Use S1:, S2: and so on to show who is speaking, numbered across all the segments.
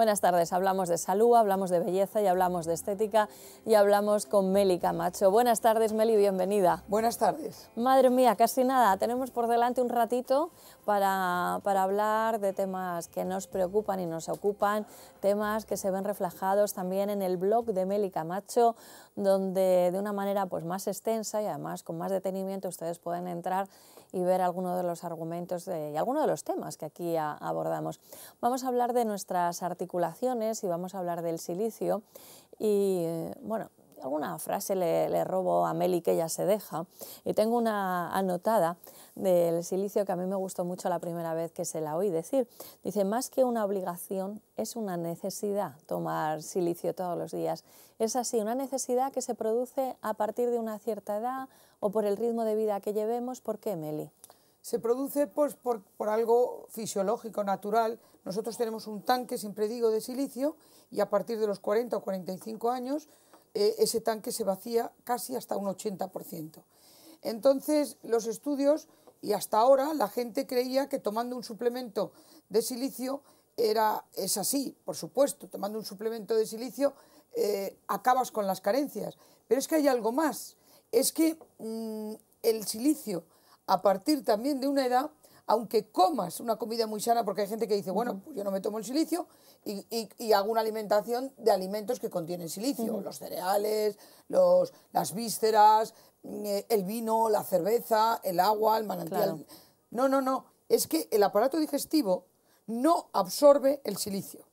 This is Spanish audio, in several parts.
S1: Buenas tardes, hablamos de salud, hablamos de belleza y hablamos de estética y hablamos con Meli Camacho. Buenas tardes Meli, bienvenida. Buenas tardes. Madre mía, casi nada, tenemos por delante un ratito para, para hablar de temas que nos preocupan y nos ocupan, temas que se ven reflejados también en el blog de Meli Camacho, donde de una manera pues, más extensa y además con más detenimiento ustedes pueden entrar y ver algunos de los argumentos y algunos de los temas que aquí abordamos. Vamos a hablar de nuestras articulaciones y vamos a hablar del silicio y bueno, alguna frase le, robo a Meli que ella se deja. Y tengo una anotada del silicio que a mí me gustó mucho la primera vez que se la oí decir. Dice, más que una obligación, es una necesidad tomar silicio todos los días. Es así, una necesidad que se produce a partir de una cierta edad o por el ritmo de vida que llevemos. ¿Por qué, Meli?
S2: Se produce pues, por, por algo fisiológico, natural. Nosotros tenemos un tanque, siempre digo, de silicio y a partir de los 40 o 45 años e, ese tanque se vacía casi hasta un 80%. Entonces, los estudios y hasta ahora la gente creía que tomando un suplemento de silicio era, es así, por supuesto, tomando un suplemento de silicio eh, acabas con las carencias. Pero es que hay algo más, es que mm, el silicio, a partir también de una edad, aunque comas una comida muy sana, porque hay gente que dice, bueno, pues yo no me tomo el silicio y, hago una alimentación de alimentos que contienen silicio, los cereales, las vísceras, mm, eh, el vino, la cerveza, el agua, el manantial. No, no, no, es que el aparato digestivo no absorbe el silicio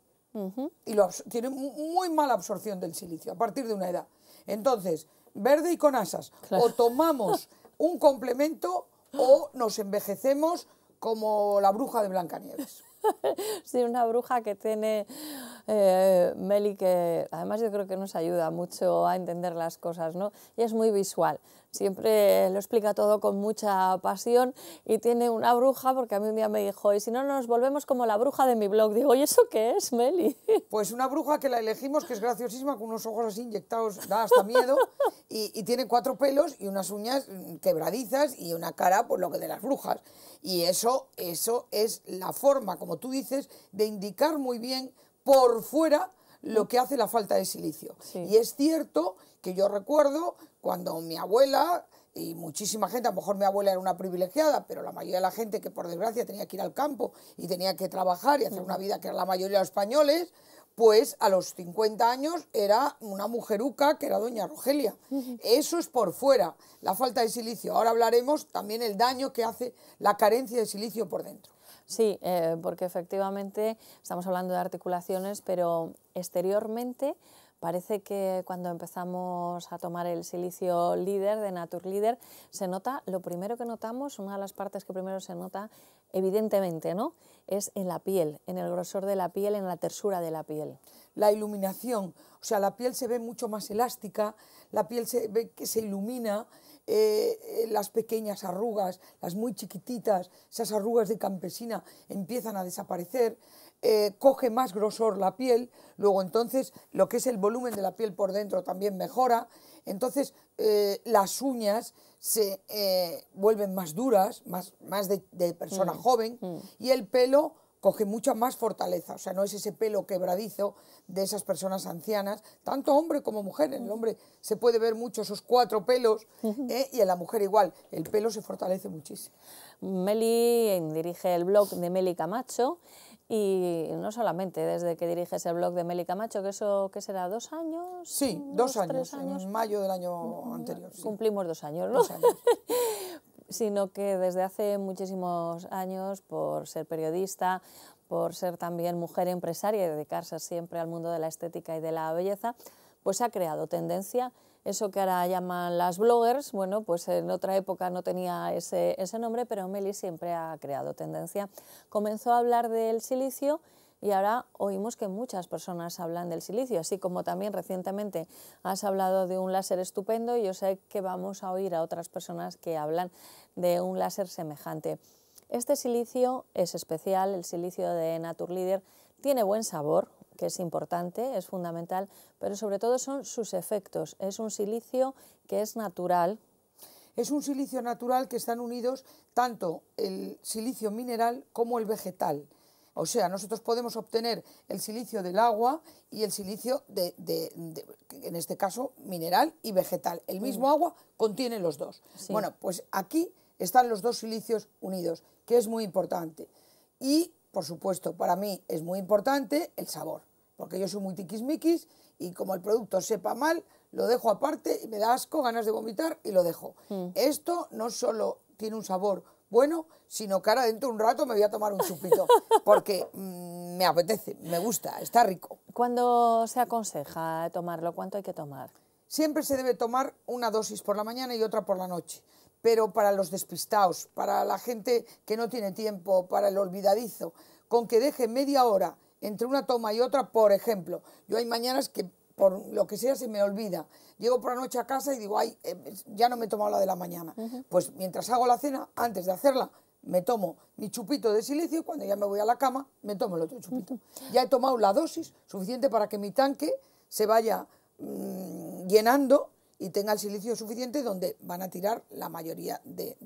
S2: y tiene muy mala absorción del silicio a partir de una edad. Entonces, verde y con asas, o tomamos un complemento o nos envejecemos como la bruja de Blancanieves.
S1: sí, una bruja que tiene eh, Meli que además yo creo que nos ayuda mucho a entender las cosas, ¿no? Y es muy visual siempre lo explica todo con mucha pasión y tiene una bruja, porque a mí un día me dijo, y si no nos volvemos como la bruja de mi blog, digo, ¿y eso qué es, Meli?
S2: Pues una bruja que la elegimos, que es graciosísima, con unos ojos así inyectados, da hasta miedo, y, tiene cuatro pelos y unas uñas mm, quebradizas y una cara, pues lo que de las brujas. Y eso, eso es la forma, como tú dices, de indicar muy bien por fuera lo mm. que hace la falta de silicio. Y es cierto que yo recuerdo cuando mi abuela y muchísima gente, a lo mejor mi abuela era una privilegiada, pero la mayoría de la gente que por desgracia tenía que ir al campo y tenía que trabajar y hacer una vida que era la mayoría de los españoles, pues a los 50 años era una mujeruca que era doña Rogelia. Eso es por fuera, la falta de silicio. Ahora hablaremos también el daño
S1: que hace la carencia de silicio por dentro. Sí, eh, porque efectivamente estamos hablando de articulaciones, pero exteriormente Parece que cuando empezamos a tomar el silicio líder de Naturleader, se nota, lo primero que notamos, una de las partes que primero se nota, evidentemente, ¿no? Es en la piel, en el grosor de la piel, en la tersura de la piel. La iluminación, o sea, la piel se ve mucho más elástica,
S2: la piel se ve que se ilumina, eh, eh, las pequeñas arrugas, las muy chiquititas, esas arrugas de campesina empiezan a desaparecer. Eh, coge más grosor la piel, luego entonces lo que es el volumen de la piel por dentro también mejora, entonces eh, las uñas se eh, vuelven más duras, más, más de, persona mm, joven, mm. y el pelo coge mucha más fortaleza, o sea, no es ese pelo quebradizo de esas personas ancianas, tanto hombre como mujer, en el hombre se puede ver mucho esos cuatro pelos y en la mujer igual, el pelo se fortalece muchísimo.
S1: Meli dirige el blog de Meli Camacho y no solamente desde que diriges el blog de Meli Camacho, que eso, ¿qué será? ¿Dos años? Sí, dos, años, en mayo del año mm, mm, anterior. Cumplimos dos años, ¿no? Dos años. sino que desde hace muchísimos años, por ser periodista, por ser también mujer empresaria y dedicarse siempre al mundo de la estética y de la belleza, pues ha creado tendencia eso que ahora llaman las bloggers, bueno, pues en otra época no tenía ese, nombre, pero Meli siempre ha creado tendencia. Comenzó a hablar del silicio y ahora oímos que muchas personas hablan del silicio, así como también recientemente has hablado de un láser estupendo y yo sé que vamos a oír a otras personas que hablan de un láser semejante. Este silicio es especial, el silicio de Naturleader tiene buen sabor, que es importante, es fundamental, pero sobre todo son sus efectos. Es un silicio que es natural. Es un silicio natural que están unidos
S2: tanto el silicio mineral como el vegetal. O sea, nosotros podemos obtener el silicio del agua y el silicio, de, en este caso, mineral y vegetal. El mismo mm. agua contiene los dos. Bueno, pues aquí están los dos silicios unidos, que es muy importante. Y, por supuesto, para mí es muy importante el sabor porque yo soy muy tiquismiquis y como el producto sepa mal, lo dejo aparte y me da asco, ganas de vomitar y lo dejo. Mm. Esto no solo tiene un sabor bueno, sino que ahora dentro de un rato me voy a tomar un chupito,
S1: porque mm, me apetece, me gusta, está rico. ¿Cuándo se aconseja tomarlo? ¿Cuánto hay que tomar?
S2: Siempre se debe tomar una dosis por la mañana y otra por la noche, pero para los despistados, para la gente que no tiene tiempo, para el olvidadizo, con que deje media hora entre una toma y otra, por ejemplo, yo hay mañanas que por lo que sea se me olvida. Llego por la noche a casa y digo, ay, eh, ya no me he tomado la de la mañana. Pues mientras hago la cena, antes de hacerla, me tomo mi chupito de silicio y cuando ya me voy a la cama, me tomo el otro chupito. Ya he tomado la dosis suficiente para que mi tanque se vaya mm, llenando
S1: y tenga el silicio suficiente donde van a tirar la mayoría de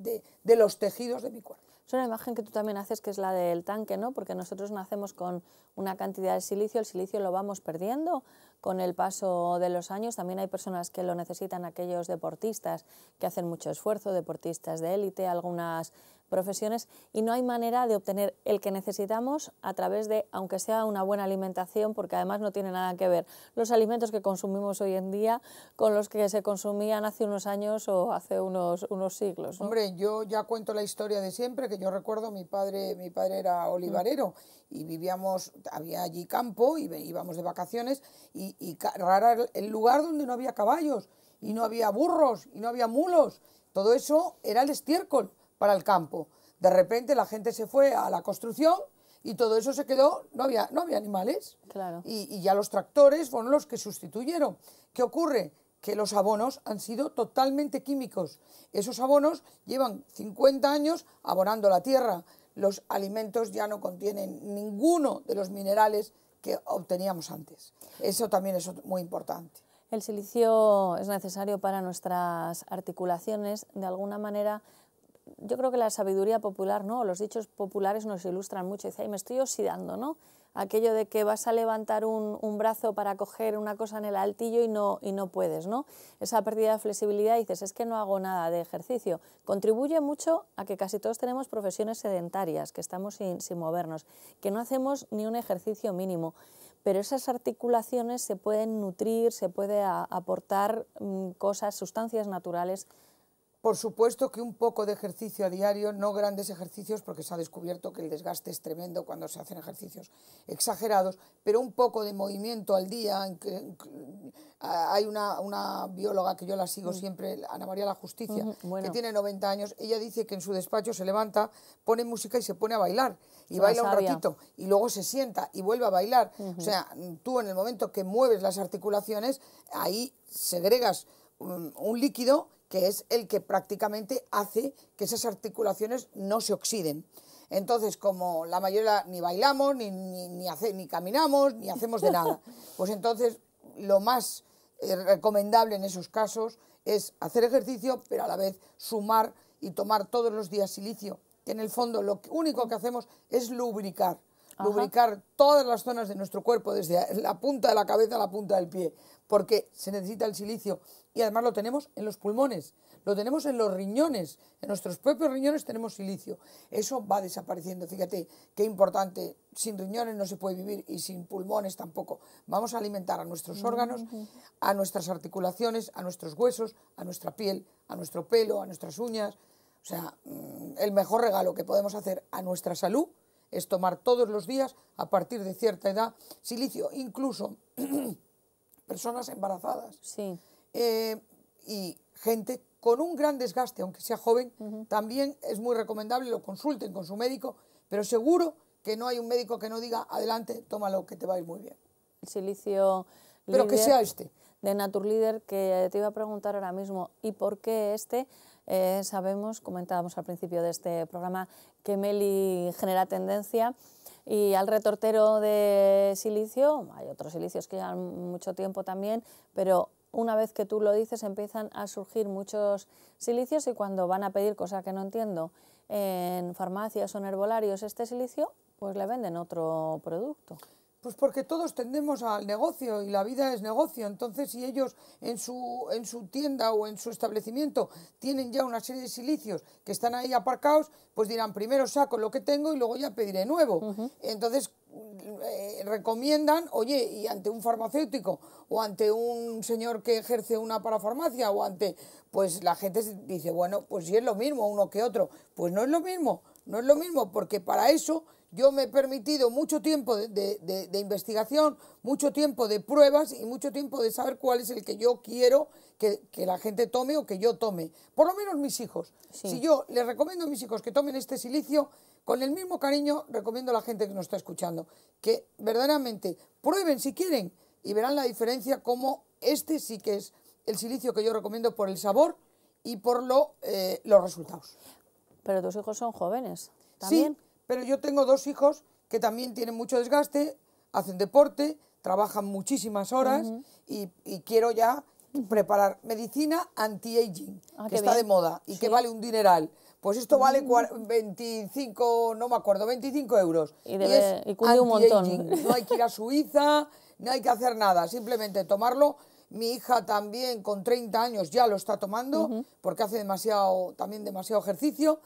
S1: los tejidos de mi cuerpo es una imagen que tú también haces, que es la del tanque, ¿no? Porque nosotros nacemos con una cantidad de silicio, el silicio lo vamos perdiendo con el paso de los años. También hay personas que lo necesitan, aquellos deportistas que hacen mucho esfuerzo, deportistas de élite, algunas profesiones y no hay manera de obtener el que necesitamos a través de, aunque sea una buena alimentación, porque además no tiene nada que ver los alimentos que consumimos hoy en día con los que se consumían hace unos años o hace unos, unos siglos. Hombre,
S2: yo ya cuento la historia de siempre, que yo recuerdo mi padre, mi padre era olivarero y vivíamos, había allí campo y íbamos de vacaciones y, y el lugar donde no había caballos y no había burros y no había mulos. Todo eso era el estiércol para el campo. De repente la gente se fue a la construcción y todo eso se quedó, no había, no había animales. Claro. Y, y, ya los tractores fueron los que sustituyeron. ¿Qué ocurre? Que los abonos han sido totalmente químicos. Esos abonos llevan 50 años abonando la tierra. Los alimentos ya no contienen ninguno de los minerales que obteníamos antes. Eso también es muy importante.
S1: El silicio es necesario para nuestras articulaciones. De alguna manera yo creo que la sabiduría popular, ¿no? Los dichos populares nos ilustran mucho. Dice, me estoy oxidando, ¿no? Aquello de que vas a levantar un, brazo para coger una cosa en el altillo y no, y no puedes, ¿no? Esa pérdida de flexibilidad, dices, es que no hago nada de ejercicio. Contribuye mucho a que casi todos tenemos profesiones sedentarias, que estamos sin, movernos, que no hacemos ni un ejercicio mínimo pero esas articulaciones se pueden nutrir, se puede aportar mm, cosas, sustancias naturales por supuesto que un poco de ejercicio a diario,
S2: no grandes ejercicios, porque se ha descubierto que el desgaste es tremendo cuando se hacen ejercicios exagerados, pero un poco de movimiento al día. Hay una, bióloga que yo la sigo mm. siempre, Ana María La Justicia, que tiene 90 años. Ella dice que en su despacho se levanta, pone música y se pone a bailar. Y baila un ratito, y luego se sienta y vuelve a bailar. O sea, tú en el momento que mueves las articulaciones, ahí segregas mm, un líquido que es el que prácticamente hace que esas articulaciones no se oxiden. Entonces, como la mayoría ni bailamos, ni, ni caminamos, ni hacemos de nada, pues entonces lo más eh, recomendable en esos casos es hacer ejercicio, pero a la vez sumar y tomar todos los días silicio, que en el fondo lo único que hacemos es lubricar lubricar todas las zonas de nuestro cuerpo, desde la punta de la cabeza a la punta del pie, porque se necesita el silicio y además lo tenemos en los pulmones, lo tenemos en los riñones, en nuestros propios riñones tenemos silicio. Eso va desapareciendo, fíjate qué importante, sin riñones no se puede vivir y sin pulmones tampoco. Vamos a alimentar a nuestros órganos, a nuestras articulaciones, a nuestros huesos, a nuestra piel, a nuestro pelo, a nuestras uñas. O sea, mm, el mejor regalo que podemos hacer a nuestra salud es tomar todos los días a partir de cierta edad silicio, incluso personas embarazadas sí. Eh, y gente con un gran desgaste, aunque sea joven, también es muy recomendable, lo consulten con su médico, pero seguro que no hay un médico que no diga, adelante, tómalo,
S1: que te va a ir muy bien. silicio... Pero que sea este. De Naturleader, que te iba a preguntar ahora mismo, ¿y por qué este? Eh, sabemos, comentábamos al principio de este programa, que Meli genera tendencia y al retortero de silicio, hay otros silicios que llevan mucho tiempo también, pero una vez que tú lo dices empiezan a surgir muchos silicios y cuando van a pedir, cosa que no entiendo, en farmacias o en herbolarios este silicio, pues le venden otro producto.
S2: Pues porque todos tendemos al negocio y la vida es negocio. Entonces, si ellos en su, en su tienda o en su establecimiento tienen ya una serie de silicios que están ahí aparcados, pues dirán, primero saco lo que tengo y luego ya pediré nuevo. Entonces, eh, recomiendan, oye, y ante un farmacéutico o ante un señor que ejerce una parafarmacia o ante, pues la gente dice, bueno, pues si es lo mismo uno que otro. Pues no es lo mismo, no es lo mismo, porque para eso yo me he permitido mucho tiempo de, investigación, mucho tiempo de pruebas y mucho tiempo de saber cuál es el que yo quiero que, la gente tome o que yo tome. Por lo menos mis hijos. Si yo les recomiendo a mis hijos que tomen este silicio, con el mismo cariño recomiendo a la gente que nos está escuchando que verdaderamente prueben si quieren y verán la diferencia como este sí que es el silicio que yo recomiendo por el sabor y por lo, eh, los resultados. Pero tus hijos son jóvenes también. Pero yo tengo dos hijos que también tienen mucho desgaste, hacen deporte, trabajan muchísimas horas y, quiero ya preparar medicina anti-aging, ah, que está de moda y que vale un dineral. Pues esto vale 25, mm. no me acuerdo, 25 euros. Y, debe, un montón. No hay que ir a Suiza, no hay que hacer nada, simplemente tomarlo. Mi hija también con 30 años ya lo está tomando porque hace demasiado, también demasiado ejercicio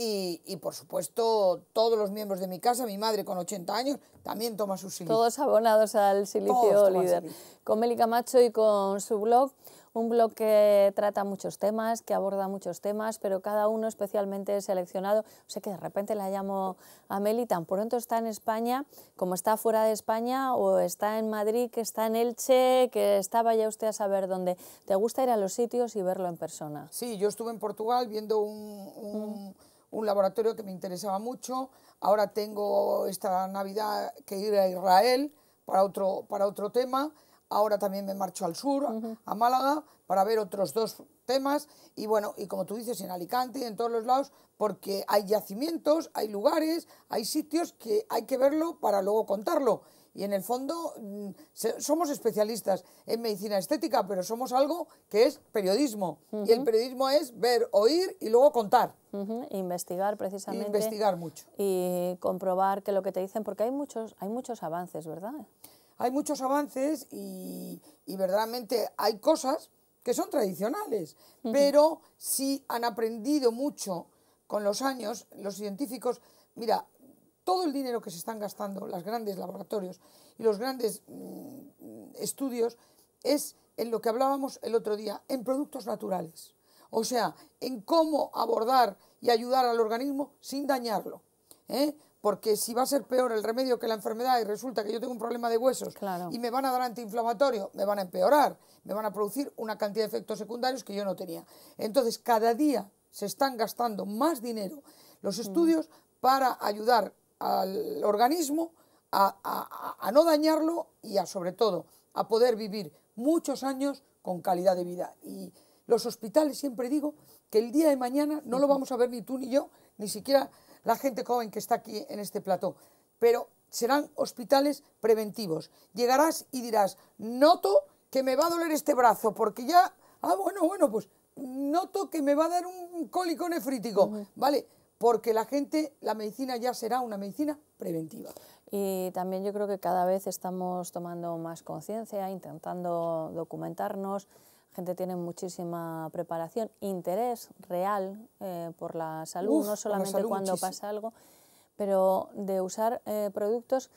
S2: y, por supuesto todos los miembros de mi casa, mi madre con 80 años, también toma su silicio.
S1: Todos abonados al silicio líder. Con Meli Camacho y con su blog, un blog que trata muchos temas, que aborda muchos temas, pero cada uno especialmente seleccionado. O sea que de repente la llamo a Meli, tan pronto está en España, como está fuera de España, o está en Madrid, que está en Elche, que estaba ya usted a saber dónde. ¿Te gusta ir a los sitios y verlo en persona?
S2: Sí, yo estuve en Portugal viendo un... Mm un laboratorio que me interesaba mucho. Ahora tengo esta Navidad que ir a Israel para otro, para otro tema. Ahora también me marcho al sur, a Málaga, para ver otros dos temas. Y bueno, y como tú dices, en Alicante y en todos los lados, porque hay yacimientos, hay lugares, hay sitios que hay que verlo para luego contarlo. Y en el fondo mm, somos especialistas en medicina estética, pero somos algo
S1: que es periodismo. Y el periodismo es ver, oír y luego contar. E investigar precisamente. Investigar mucho. Y comprobar que lo que te dicen, porque hay muchos, hay muchos avances, ¿verdad? Hay muchos avances y, verdaderamente hay cosas
S2: que son tradicionales, pero si han aprendido mucho con los años los científicos. Mira, todo el dinero que se están gastando los grandes laboratorios y los grandes mm, estudios es en lo que hablábamos el otro día, en productos naturales. O sea, en cómo abordar y ayudar al organismo sin dañarlo. ¿eh? Porque si va a ser peor el remedio que la enfermedad y resulta que yo tengo un problema de huesos y me van a dar antiinflamatorio, me van a empeorar, me van a producir una cantidad de efectos secundarios que yo no tenía. Entonces, cada día se están gastando más dinero los mm. estudios para ayudar al organismo a, no dañarlo y a sobre todo a poder vivir muchos años con calidad de vida. Y los hospitales, siempre digo, que el día de mañana no lo vamos a ver ni tú ni yo, ni siquiera la gente joven que está aquí en este plató, pero serán hospitales preventivos. Llegarás y dirás, noto que me va a doler este brazo, porque ya, ah, bueno, bueno, pues noto que me va a dar un cólico nefrítico, ¿vale?
S1: porque la gente, la medicina ya será una medicina preventiva. Y también yo creo que cada vez estamos tomando más conciencia, intentando documentarnos. gente tiene muchísima preparación, interés real eh, por la salud, no solamente cuando pasa algo, pero de usar eh, productos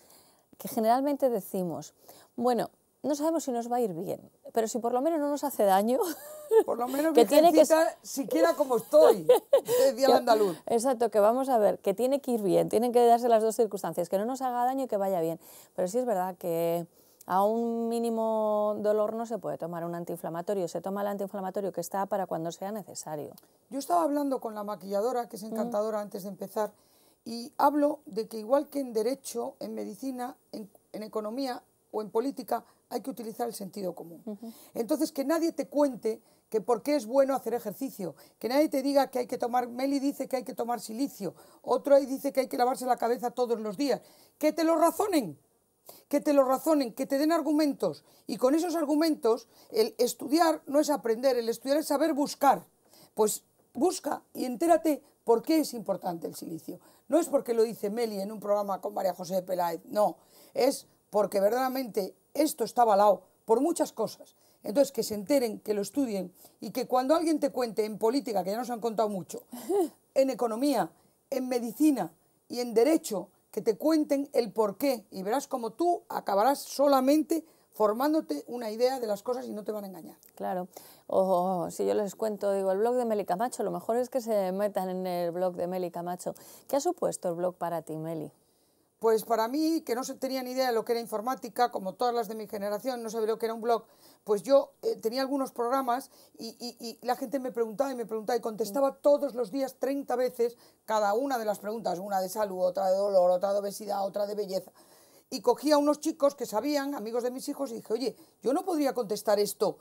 S1: que generalmente decimos, bueno, no sabemos si nos va a ir bien, pero si por lo menos no nos hace daño. Por lo menos que, tiene que
S2: siquiera como estoy,
S1: decía el andaluz. Exacto, que vamos a ver, que tiene que ir bien, tienen que darse las dos circunstancias, que no nos haga daño y que vaya bien. Pero sí es verdad que a un mínimo dolor no se puede tomar un antiinflamatorio, se toma el antiinflamatorio que está para cuando sea necesario. Yo estaba hablando con la maquilladora, que es mm. encantadora
S2: antes de empezar, y hablo de que igual que en derecho, en medicina, en economía o en política, hay que utilizar el sentido común. Entonces, que nadie te cuente que por qué es bueno hacer ejercicio, que nadie te diga que hay que tomar, Meli dice que hay que tomar silicio, otro ahí dice que hay que lavarse la cabeza todos los días, que te lo razonen, que te lo razonen, que te den argumentos. Y con esos argumentos, el estudiar no es aprender, el estudiar es saber buscar. Pues busca y entérate por qué es importante el silicio. No es porque lo dice Meli en un programa con María José de Peláez, no, es porque verdaderamente esto está avalado por muchas cosas. Entonces, que se enteren, que lo estudien y que cuando alguien te cuente en política, que ya nos han contado mucho, en economía, en medicina y en derecho, que te cuenten el por qué y verás como tú acabarás
S1: solamente formándote una idea de las cosas y no te van a engañar. Claro. O si yo les cuento, digo, el blog de Meli Camacho, lo mejor es que se metan en el blog de Meli Camacho. ¿Qué ha supuesto el blog para ti, Meli?
S2: Pues para mí, que no se tenía ni idea de lo que era informática, como todas las de mi generación, no sabía lo que era un blog, pues yo eh, tenía algunos programas y, la gente me preguntaba y me preguntaba y contestaba mm. todos los días 30 veces cada una de las preguntas, una de salud, otra de dolor, otra de obesidad, otra de belleza. Y cogía a unos chicos que sabían, amigos de mis hijos, y dije, oye, yo no podría contestar esto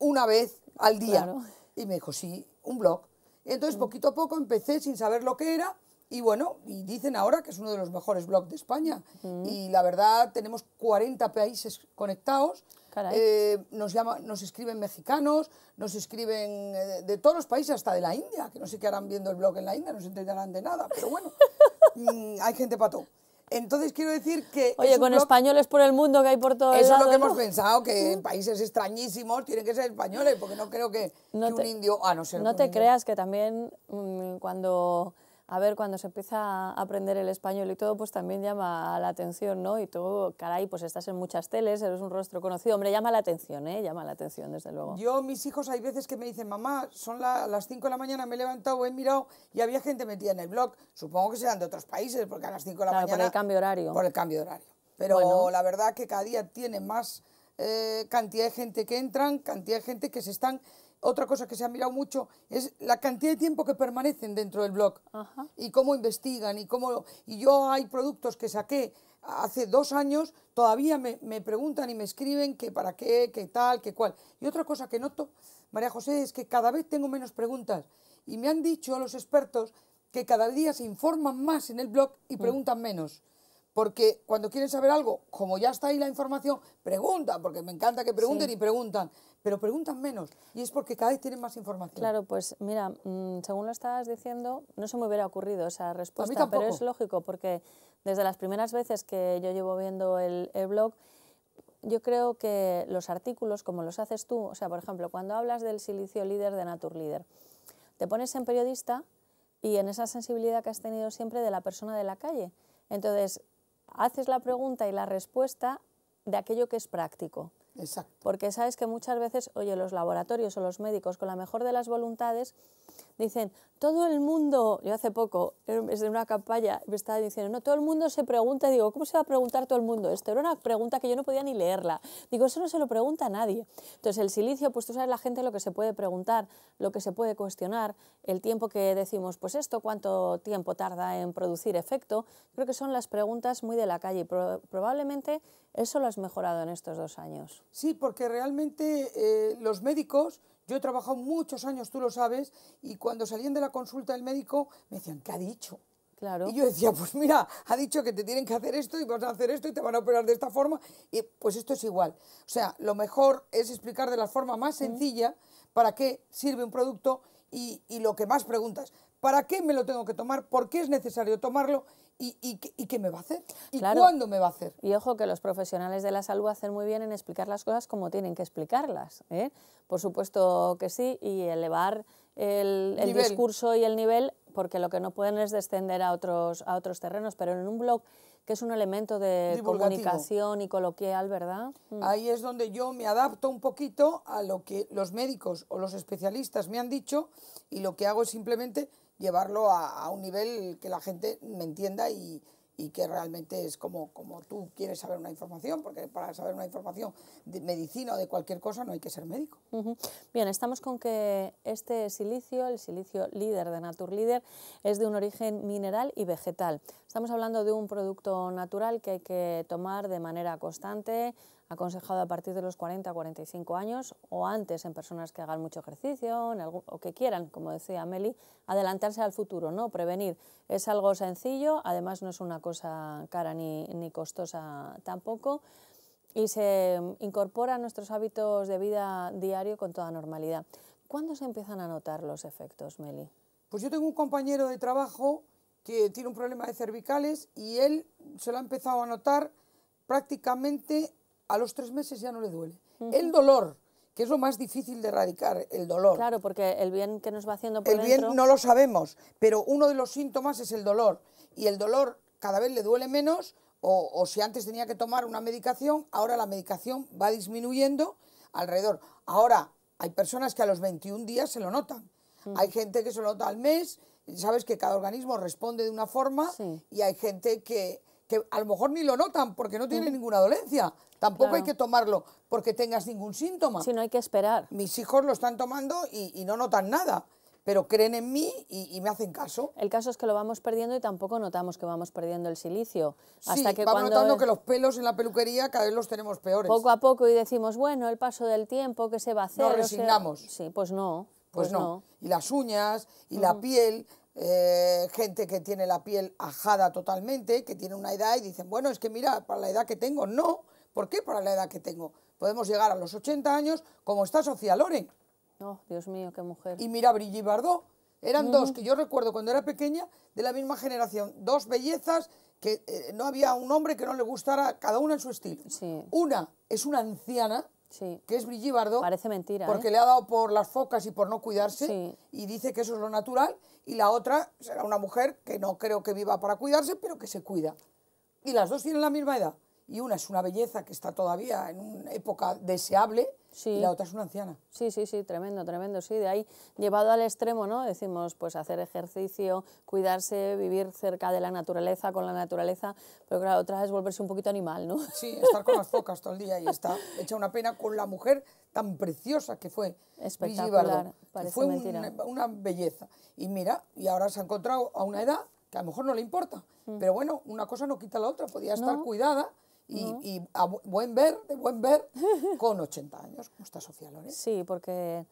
S2: una vez al día. Y me dijo, sí, un blog. entonces, mm. poquito a poco, empecé sin saber lo que era y bueno, y dicen ahora que es uno de los mejores blogs de España. Y la verdad, tenemos 40 países conectados. Eh, nos, llama, nos escriben mexicanos, nos escriben eh, de, todos los países, hasta de la India, que no sé qué harán viendo el blog en la India, no se enterarán de nada, pero bueno, mm, hay gente para todo. Entonces quiero decir que... Oye, con españoles
S1: por el mundo que hay por
S2: todo Eso es lo que hemos pensado, que en países extrañísimos tienen que ser españoles, porque no creo que, no te, un indio... no, sé, no te creas
S1: que también mm, cuando a ver, cuando se empieza a aprender el español y todo, pues también llama la atención, ¿no? Y todo, caray, pues estás en muchas teles, eres un rostro conocido. Hombre, llama la atención, ¿eh? Llama la atención, desde luego.
S2: Yo, mis hijos, hay veces que me dicen, mamá, son las 5 de la mañana, me he levantado, he mirado y había gente metida en el blog. Supongo que serán de otros países, porque a las 5 de la mañana... por el cambio horario. Por el cambio horario. Pero la verdad que cada día tiene más eh, cantidad de gente que entran, cantidad de gente que se están otra cosa que se ha mirado mucho es la cantidad de tiempo que permanecen dentro del blog y cómo investigan y cómo... Y yo hay productos que saqué hace dos años, todavía me, preguntan y me escriben que para qué, qué tal, qué cual. Y otra cosa que noto, María José, es que cada vez tengo menos preguntas y me han dicho los expertos que cada día se informan más en el blog y mm. preguntan menos porque cuando quieren saber algo, como ya está ahí la información, preguntan, porque me encanta que pregunten y preguntan pero preguntan menos y es
S1: porque cada vez tienen más información. Claro, pues mira, mm, según lo estabas diciendo, no se me hubiera ocurrido esa respuesta, pero es lógico porque desde las primeras veces que yo llevo viendo el, blog, yo creo que los artículos, como los haces tú, o sea, por ejemplo, cuando hablas del silicio líder de leader te pones en periodista y en esa sensibilidad que has tenido siempre de la persona de la calle. Entonces, haces la pregunta y la respuesta de aquello que es práctico. Exacto. Porque sabes que muchas veces, oye, los laboratorios o los médicos, con la mejor de las voluntades, dicen, todo el mundo, yo hace poco, es una campaña, me estaba diciendo, no, todo el mundo se pregunta, digo, ¿cómo se va a preguntar todo el mundo esto? Era una pregunta que yo no podía ni leerla. Digo, eso no se lo pregunta a nadie. Entonces, el silicio, pues tú sabes la gente lo que se puede preguntar, lo que se puede cuestionar, el tiempo que decimos, pues esto, cuánto tiempo tarda en producir efecto, creo que son las preguntas muy de la calle probablemente eso lo has mejorado en estos dos años.
S2: Sí, porque realmente eh, los médicos yo he trabajado muchos años, tú lo sabes, y cuando salían de la consulta del médico me decían, ¿qué ha dicho? Claro. Y yo decía, pues mira, ha dicho que te tienen que hacer esto y vas a hacer esto y te van a operar de esta forma. Y pues esto es igual. O sea, lo mejor es explicar de la forma más mm. sencilla para qué sirve un producto y, y lo que más preguntas. ¿Para qué me lo tengo que tomar? ¿Por qué es necesario tomarlo? ¿Y, qué me va a hacer?
S1: ¿Y cuándo me va a hacer? Y ojo que los profesionales de la salud hacen muy bien en explicar las cosas como tienen que explicarlas. ¿eh? Por supuesto que sí, y elevar el, discurso y el nivel, porque lo que no pueden es descender a otros, a otros terrenos, pero en un blog que es un elemento de comunicación y coloquial, ¿verdad?
S2: Mm. Ahí es donde yo me adapto un poquito a lo que los médicos o los especialistas me han dicho y lo que hago es simplemente llevarlo a un nivel que la gente me entienda y, y que realmente es como, como tú quieres saber una información, porque para saber una información de medicina o de cualquier cosa no hay que ser médico.
S1: Bien, estamos con que este silicio, el silicio líder de Naturlíder, es de un origen mineral y vegetal. Estamos hablando de un producto natural que hay que tomar de manera constante, aconsejado a partir de los 40 45 años o antes en personas que hagan mucho ejercicio o que quieran, como decía Meli, adelantarse al futuro, ¿no? Prevenir. Es algo sencillo, además no es una cosa cara ni, ni costosa tampoco y se incorpora a nuestros hábitos de vida diario con toda normalidad. ¿Cuándo se empiezan a notar los efectos, Meli?
S2: Pues yo tengo un compañero de
S1: trabajo
S2: que tiene un problema de cervicales y él se lo ha empezado a notar prácticamente a los tres meses ya no le duele. El dolor, que es lo más difícil de erradicar, el dolor.
S1: Claro, porque el bien que nos va haciendo por El bien no
S2: lo sabemos, pero uno de los síntomas es el dolor. Y el dolor cada vez le duele menos, o, si antes tenía que tomar una medicación, ahora la medicación va disminuyendo alrededor. Ahora, hay personas que a los 21 días se lo notan. Hay gente que se lo nota al mes, sabes que cada organismo responde de una forma y hay gente que, que, a lo mejor ni lo notan porque no tiene ninguna dolencia, Tampoco hay que tomarlo porque tengas ningún síntoma. si no hay que esperar. Mis hijos lo están tomando
S1: y, no notan nada, pero creen en mí y, me hacen caso. El caso es que lo vamos perdiendo y tampoco notamos que vamos perdiendo el silicio. Sí, hasta que vamos notando que los pelos en la peluquería cada vez los tenemos peores. Poco a poco y decimos, bueno, el paso del tiempo, que se va a hacer? Nos resignamos. Sí,
S2: pues no. Pues, pues no. Y las uñas, y la piel, eh, gente que tiene la piel ajada totalmente, que tiene una edad y dicen, bueno, es que mira, para la edad que tengo, no ¿Por qué? Para la edad que tengo. Podemos llegar a los 80 años como está Socia Loren. Oh, Dios mío, qué mujer. Y mira Brigitte Bardot. Eran dos que yo recuerdo cuando era pequeña, de la misma generación. Dos bellezas que eh, no había un hombre que no le gustara, cada una en su estilo. Una es una anciana, que es Brigitte Bardot. Parece mentira. ¿eh? Porque le ha dado por las focas y por no cuidarse y dice que eso es lo natural. Y la otra será una mujer que no creo que viva para cuidarse, pero que se cuida. Y las dos tienen la misma edad y una es una belleza que está todavía en una época deseable y la otra es una anciana.
S1: Sí, sí, sí, tremendo, tremendo, sí, de ahí llevado al extremo, ¿no? Decimos, pues hacer ejercicio, cuidarse, vivir cerca de la naturaleza, con la naturaleza, pero la otra es volverse un poquito animal, ¿no? Sí, estar con
S2: las focas todo el día y está hecha una pena con la mujer tan preciosa que fue. Espectacular, fue Una, belleza. Y mira, y ahora se ha encontrado a una edad que a lo mejor no le importa, mm. pero bueno, una cosa no quita la otra, podía estar cuidada y, a buen ver, de buen ver,
S1: con 80 años, como está Sofía Sí, porque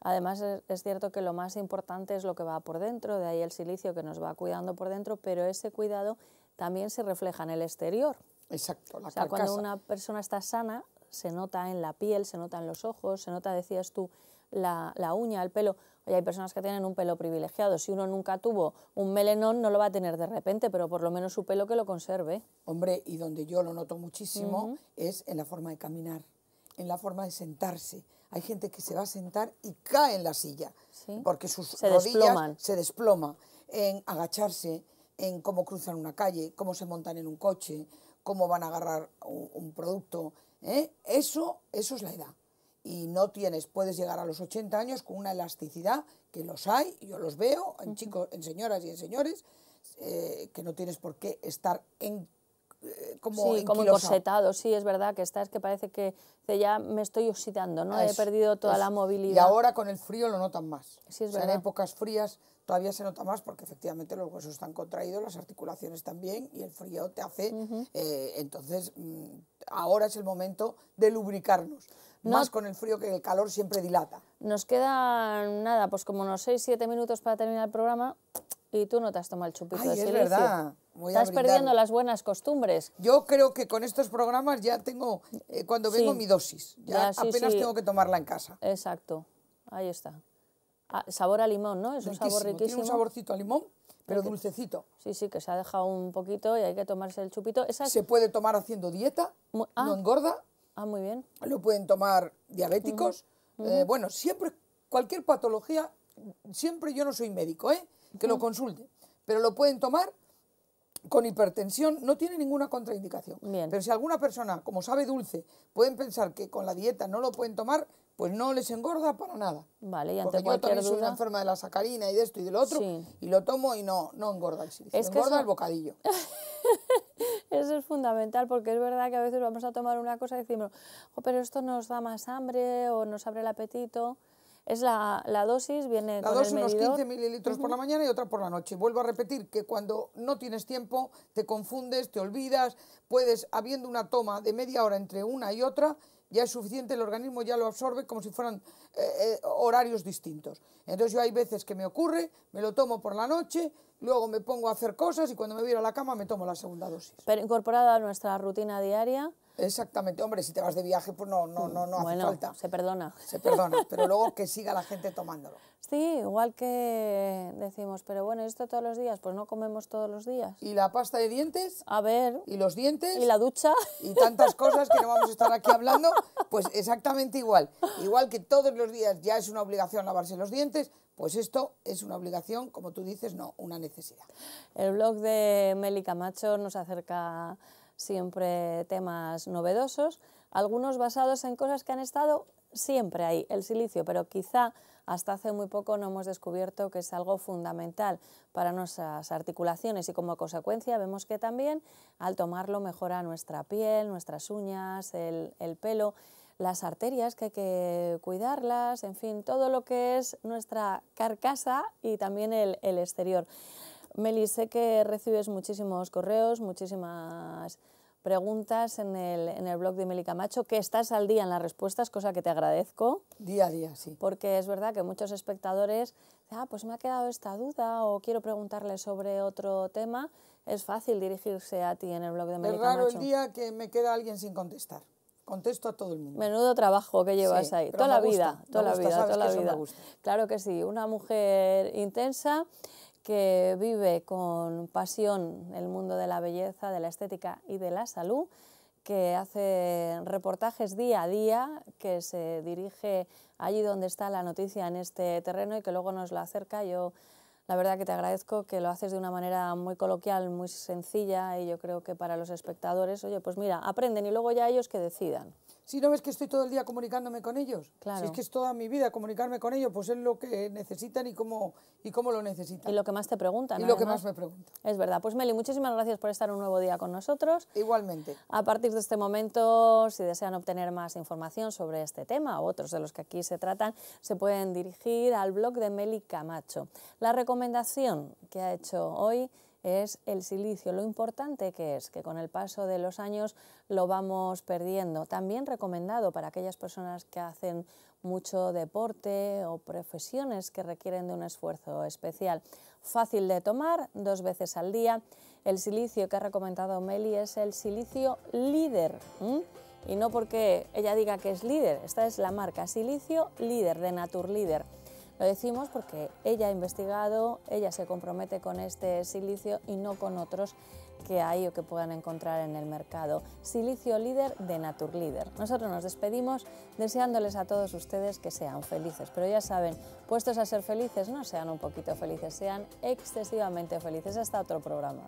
S1: además es cierto que lo más importante es lo que va por dentro, de ahí el silicio que nos va cuidando por dentro, pero ese cuidado también se refleja en el exterior. Exacto, la O sea, cuando una persona está sana, se nota en la piel, se nota en los ojos, se nota, decías tú, la uña, el pelo y hay personas que tienen un pelo privilegiado. Si uno nunca tuvo un melenón, no lo va a tener de repente, pero por lo menos su pelo que lo conserve.
S2: Hombre, y donde yo lo noto muchísimo es en la forma de caminar, en la forma de sentarse. Hay gente que se va a sentar y cae en la silla, porque sus se rodillas se desploma en agacharse, en cómo cruzan una calle, cómo se montan en un coche, cómo van a agarrar un, producto. ¿eh? Eso, eso es la edad y no tienes, puedes llegar a los 80 años con una elasticidad que los hay, yo los veo en chicos, en señoras y en señores, eh, que no tienes por qué estar en eh, como sí, como encorsetado,
S1: sí, es verdad que estás que parece que ya me estoy oxidando, ¿no? He perdido toda la movilidad. Y ahora con el
S2: frío lo notan más. En épocas frías todavía se nota más porque efectivamente los huesos están contraídos, las articulaciones también y el frío te hace. Eh, entonces, mm, ahora es el momento de lubricarnos más con el frío que el calor siempre dilata.
S1: Nos quedan nada, pues como unos 6-7 minutos para terminar el programa y tú no te has tomado el chupito Ay, es verdad. Estás perdiendo
S2: las buenas costumbres. Yo creo que con estos programas ya tengo, eh, cuando vengo, mi dosis. Ya, apenas tengo que
S1: tomarla en casa. Exacto, ahí está. Ah, sabor a limón, ¿no? Es un sabor riquísimo. Tiene un saborcito a limón, pero dulcecito. Sí, sí, que se ha dejado un poquito y hay que tomarse el chupito. Se puede tomar haciendo dieta, no ah. engorda
S2: Ah, muy bien. Lo pueden tomar diabéticos. Eh, bueno, siempre, cualquier patología, siempre yo no soy médico, ¿eh? que lo consulte, pero lo pueden tomar con hipertensión, no tiene ninguna contraindicación. Pero si alguna persona, como sabe dulce, pueden pensar que con la dieta no lo pueden tomar, pues no les engorda para nada. Vale, y ante Porque yo también soy una enferma de la sacarina y de esto y del otro, y lo tomo y no, no engorda el silicio, es engorda el bocadillo.
S1: Eso es fundamental porque es verdad que a veces vamos a tomar una cosa y decimos, pero esto nos da más hambre o nos abre el apetito. Es la, la dosis, viene la dosis, unos 15 mililitros por la
S2: mañana y otra por la noche. Vuelvo a repetir que cuando no tienes tiempo, te confundes, te olvidas, puedes, habiendo una toma de media hora entre una y otra, ya es suficiente, el organismo ya lo absorbe como si fueran eh, eh, horarios distintos. Entonces yo hay veces que me ocurre, me lo tomo por la noche, luego me pongo a hacer cosas y cuando me voy a la cama me tomo la segunda dosis.
S1: Pero incorporada a nuestra rutina diaria, Exactamente,
S2: hombre, si te vas de viaje, pues no, no, no, no hace falta. Se perdona. Se perdona, pero luego que siga la gente
S1: tomándolo. Sí, igual que decimos, pero bueno, esto todos los días, pues no comemos todos los días. ¿Y la pasta de dientes? A ver. ¿Y los dientes? ¿Y la ducha? Y tantas cosas que
S2: no vamos a estar aquí hablando, pues exactamente igual. Igual que todos los días ya es una obligación
S1: lavarse los dientes, pues esto es una obligación, como tú dices, no, una necesidad. El blog de Meli Camacho nos acerca siempre temas novedosos, algunos basados en cosas que han estado siempre ahí, el silicio, pero quizá hasta hace muy poco no hemos descubierto que es algo fundamental para nuestras articulaciones y como consecuencia vemos que también al tomarlo mejora nuestra piel, nuestras uñas, el, pelo, las arterias que hay que cuidarlas, en fin, todo lo que es nuestra carcasa y también el exterior. Meli, sé que recibes muchísimos correos, muchísimas preguntas en el, en el blog de Meli Camacho, que estás al día en las respuestas, cosa que te agradezco.
S2: Día a día, sí.
S1: Porque es verdad que muchos espectadores, ah, pues me ha quedado esta duda o quiero preguntarle sobre otro tema. Es fácil dirigirse a ti en el blog de Meli Es raro el
S2: día que me queda alguien sin contestar. Contesto a todo el mundo. Menudo trabajo que llevas ahí, toda la, vida, toda la vida, toda la vida, toda la vida.
S1: Claro que sí, una mujer intensa que vive con pasión el mundo de la belleza, de la estética y de la salud, que hace reportajes día a día, que se dirige allí donde está la noticia en este terreno y que luego nos lo acerca. Yo la verdad que te agradezco que lo haces de una manera muy coloquial, muy sencilla y yo creo que para los espectadores, oye, pues mira, aprenden y luego ya ellos que decidan.
S2: Si no ves que estoy todo el día comunicándome con ellos, claro. si es que es toda mi vida comunicarme con ellos, pues
S1: es lo que necesitan y cómo, y cómo lo necesitan. Y lo que más te preguntan. Y lo que más me preguntan. Es verdad. Pues Meli, muchísimas gracias por estar un nuevo día con nosotros. Igualmente. A partir de este momento, si desean obtener más información sobre este tema o otros de los que aquí se tratan, se pueden dirigir al blog de Meli Camacho. La recomendación que ha hecho hoy es el silicio. Lo importante que es, que con el paso de los años lo vamos perdiendo. También recomendado para aquellas personas que hacen mucho deporte o profesiones que requieren de un esfuerzo especial. Fácil de tomar, dos veces al día. El silicio que ha recomendado Meli es el silicio líder. Y no porque ella diga que es líder, esta es la marca, silicio líder de Naturlíder. Lo decimos porque ella ha investigado, ella se compromete con este silicio y no con otros que hay o que puedan encontrar en el mercado. Silicio líder de Leader. Nosotros nos despedimos deseándoles a todos ustedes que sean felices, pero ya saben, puestos a ser felices, no sean un poquito felices, sean excesivamente felices. Hasta otro programa.